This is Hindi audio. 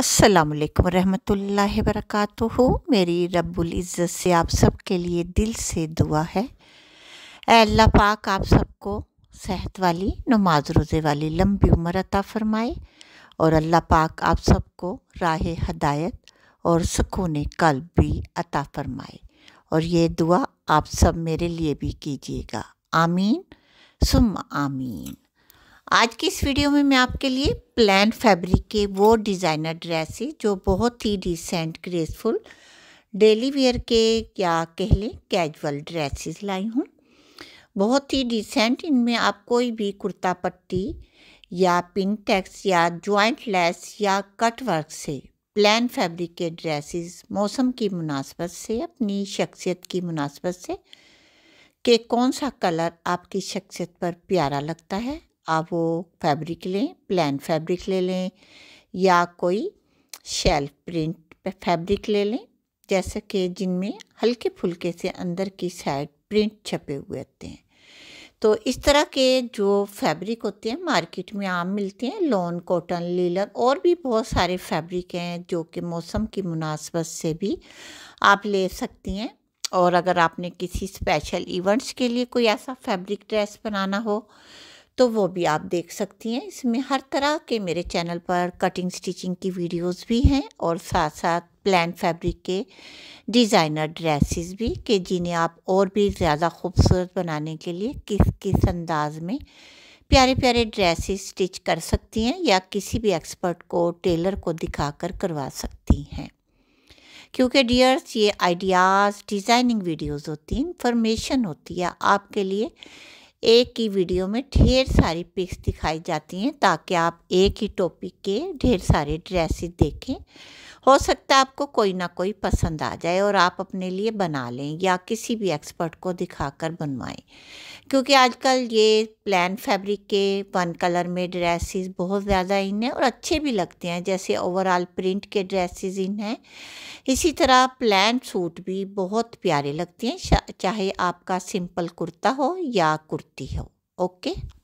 अस्सलाम वालेकुम रहमतुल्लाहि वरकatuहू मेरी रब्बुल इज़्ज़त से आप सब के लिए दिल से दुआ है अल्लाह पाक आप सबको सेहत वाली नमाज रोज़े वाली लंबी उम्र अता फ़रमाए और अल्लाह पाक आप सबको राह हदायत और सुकून कल्ब भी अता फ़रमाए और ये दुआ आप सब मेरे लिए भी कीजिएगा आमीन सुम आमीन आज की इस वीडियो में मैं आपके लिए प्लान फैब्रिक के वो डिज़ाइनर ड्रेसेस जो बहुत ही डिसेंट ग्रेसफुल डेली वेयर के या कह लें कैजुअल ड्रेसेस लाई हूँ बहुत ही डिसेंट इनमें आप कोई भी कुर्ता पट्टी या पिन टैक्स या जॉइंट लेस या कट वर्क से प्लान फैब्रिक के ड्रेसेस मौसम की मुनासबत से अपनी शख्सियत की मुनासबत से के कौन सा कलर आपकी शख्सियत पर प्यारा लगता है आप वो फैब्रिक लें प्लान फैब्रिक ले लें या कोई शेल्फ प्रिंट फैब्रिक ले लें जैसे कि जिनमें हल्के फुल्के से अंदर की साइड प्रिंट छपे हुए होते हैं तो इस तरह के जो फैब्रिक होते हैं मार्केट में आम मिलते हैं लॉन कॉटन लीलन और भी बहुत सारे फैब्रिक हैं जो कि मौसम की मुनासबत से भी आप ले सकती हैं और अगर आपने किसी स्पेशल इवेंट्स के लिए कोई ऐसा फैब्रिक ड्रेस बनाना हो तो वो भी आप देख सकती हैं इसमें हर तरह के मेरे चैनल पर कटिंग स्टिचिंग की वीडियोस भी हैं और साथ साथ प्लान फैब्रिक के डिज़ाइनर ड्रेसेस भी कि जिन्हें आप और भी ज़्यादा खूबसूरत बनाने के लिए किस किस अंदाज में प्यारे प्यारे ड्रेसेस स्टिच कर सकती हैं या किसी भी एक्सपर्ट को टेलर को दिखा कर करवा सकती हैं क्योंकि डियर्स ये आइडियाज़ डिज़ाइनिंग वीडियोज़ होती हैं इन्फॉर्मेशन होती है आपके लिए एक ही वीडियो में ढेर सारी पिक्स दिखाई जाती हैं ताकि आप एक ही टॉपिक के ढेर सारे ड्रेसेस देखें हो सकता है आपको कोई ना कोई पसंद आ जाए और आप अपने लिए बना लें या किसी भी एक्सपर्ट को दिखाकर बनवाएं क्योंकि आजकल ये प्लान फैब्रिक के वन कलर में ड्रेसेस बहुत ज़्यादा इन हैं और अच्छे भी लगते हैं जैसे ओवरऑल प्रिंट के ड्रेसेस इन हैं इसी तरह प्लान सूट भी बहुत प्यारे लगते हैं चाहे आपका सिंपल कुर्ता हो या कुर्ती हो ओके